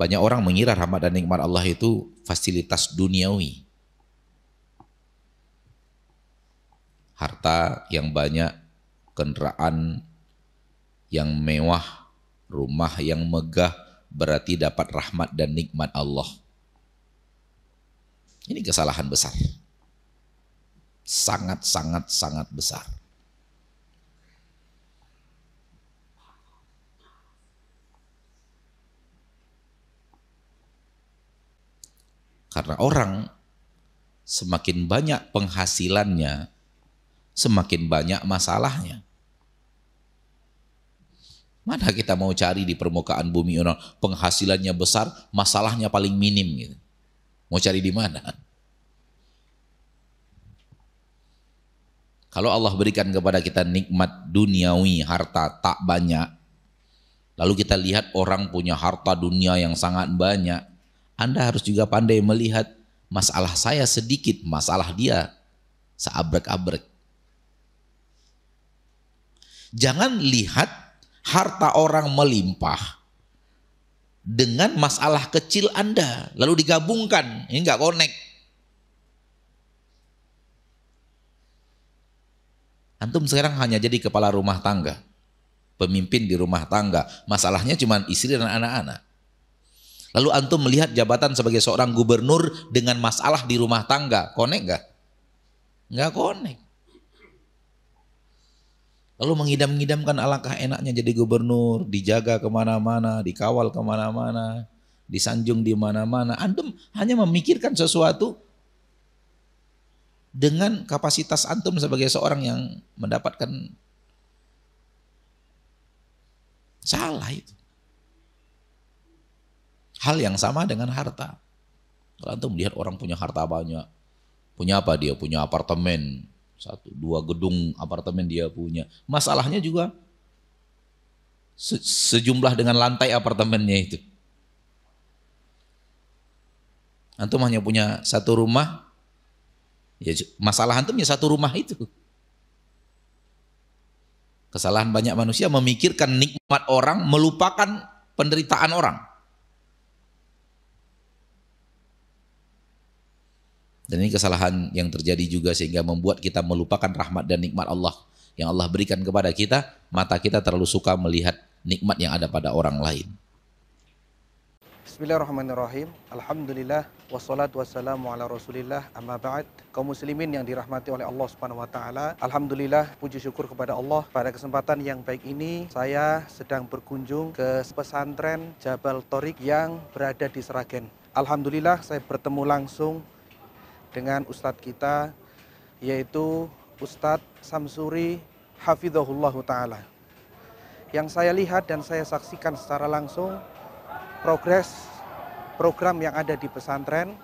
Banyak orang mengira rahmat dan nikmat Allah itu fasilitas duniawi. Harta yang banyak, kendaraan yang mewah, rumah yang megah, berarti dapat rahmat dan nikmat Allah. Ini kesalahan besar. Sangat-sangat-sangat besar. Karena orang semakin banyak penghasilannya, semakin banyak masalahnya. Mana kita mau cari di permukaan bumi orang penghasilannya besar, masalahnya paling minim gitu. Mau cari di mana? Kalau Allah berikan kepada kita nikmat duniawi, harta tak banyak, lalu kita lihat orang punya harta dunia yang sangat banyak, anda harus juga pandai melihat masalah saya sedikit, masalah dia seabrek-abrek. Jangan lihat harta orang melimpah dengan masalah kecil Anda, lalu digabungkan, ini nggak konek. Antum sekarang hanya jadi kepala rumah tangga, pemimpin di rumah tangga. Masalahnya cuma istri dan anak-anak. Lalu antum melihat jabatan sebagai seorang gubernur dengan masalah di rumah tangga, konek gak? Gak konek. Lalu mengidam-ngidamkan alangkah enaknya jadi gubernur, dijaga kemana-mana, dikawal kemana-mana, disanjung di mana-mana. Antum hanya memikirkan sesuatu dengan kapasitas antum sebagai seorang yang mendapatkan salah itu. Hal yang sama dengan harta. Kalau antum melihat orang punya harta banyak, punya apa dia? Punya apartemen, satu, dua gedung apartemen dia punya. Masalahnya juga se sejumlah dengan lantai apartemennya itu. Antum hanya punya satu rumah, ya masalah antumnya satu rumah itu. Kesalahan banyak manusia memikirkan nikmat orang melupakan penderitaan orang. Dan ini kesalahan yang terjadi juga sehingga membuat kita melupakan rahmat dan nikmat Allah yang Allah berikan kepada kita, mata kita terlalu suka melihat nikmat yang ada pada orang lain. Bismillahirrahmanirrahim. Alhamdulillah wassalatu wassalamu ala Rasulillah amma ba'd. Kaum muslimin yang dirahmati oleh Allah Subhanahu wa taala. Alhamdulillah puji syukur kepada Allah pada kesempatan yang baik ini saya sedang berkunjung ke pesantren Jabal Torik yang berada di Seragen. Alhamdulillah saya bertemu langsung dengan ustadz kita yaitu Ustadz Samsuri Hafidhullah Ta'ala. Yang saya lihat dan saya saksikan secara langsung progres program yang ada di pesantren,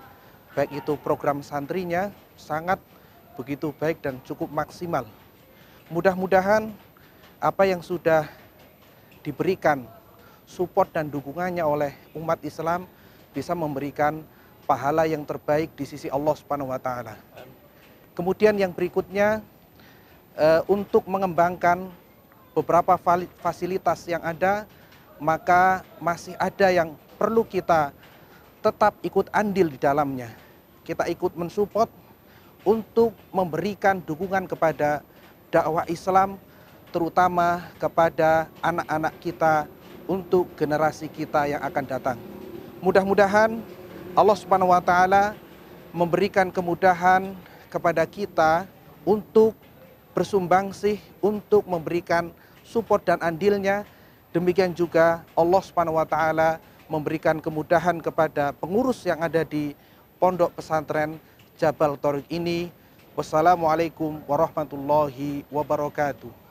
baik itu program santrinya sangat begitu baik dan cukup maksimal. Mudah-mudahan apa yang sudah diberikan support dan dukungannya oleh umat Islam bisa memberikan pahala yang terbaik di sisi Allah Subhanahu wa taala. Kemudian yang berikutnya eh, untuk mengembangkan beberapa fasilitas yang ada maka masih ada yang perlu kita tetap ikut andil di dalamnya. Kita ikut mensupport untuk memberikan dukungan kepada dakwah Islam terutama kepada anak-anak kita untuk generasi kita yang akan datang. Mudah-mudahan Allah Subhanahu wa taala memberikan kemudahan kepada kita untuk bersumbangsih untuk memberikan support dan andilnya demikian juga Allah Subhanahu wa taala memberikan kemudahan kepada pengurus yang ada di pondok pesantren Jabal Torik ini. Wassalamualaikum warahmatullahi wabarakatuh.